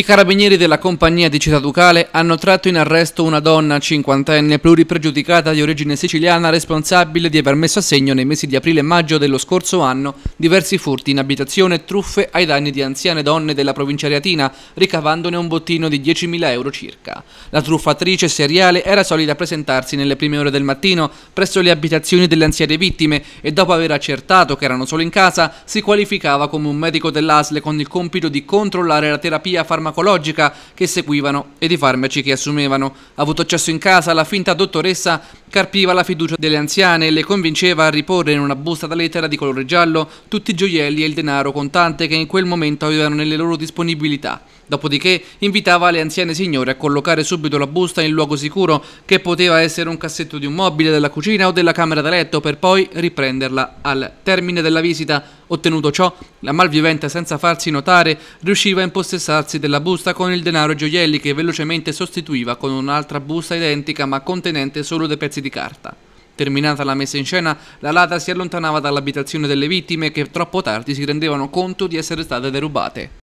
I carabinieri della compagnia di Città Ducale hanno tratto in arresto una donna cinquantenne pluripregiudicata di origine siciliana responsabile di aver messo a segno nei mesi di aprile e maggio dello scorso anno diversi furti in abitazione e truffe ai danni di anziane donne della provincia reatina, ricavandone un bottino di 10.000 euro circa. La truffatrice seriale era solita presentarsi nelle prime ore del mattino presso le abitazioni delle anziane vittime e dopo aver accertato che erano solo in casa si qualificava come un medico dell'ASL con il compito di controllare la terapia farmacologica farmacologica che seguivano e di farmaci che assumevano. Avuto accesso in casa, la finta dottoressa carpiva la fiducia delle anziane e le convinceva a riporre in una busta da lettera di colore giallo tutti i gioielli e il denaro contante che in quel momento avevano nelle loro disponibilità. Dopodiché invitava le anziane signore a collocare subito la busta in luogo sicuro, che poteva essere un cassetto di un mobile della cucina o della camera da letto, per poi riprenderla al termine della visita. Ottenuto ciò, la malvivente senza farsi notare riusciva a impossessarsi della la busta con il denaro e gioielli che velocemente sostituiva con un'altra busta identica ma contenente solo dei pezzi di carta. Terminata la messa in scena, la ladra si allontanava dall'abitazione delle vittime che troppo tardi si rendevano conto di essere state derubate.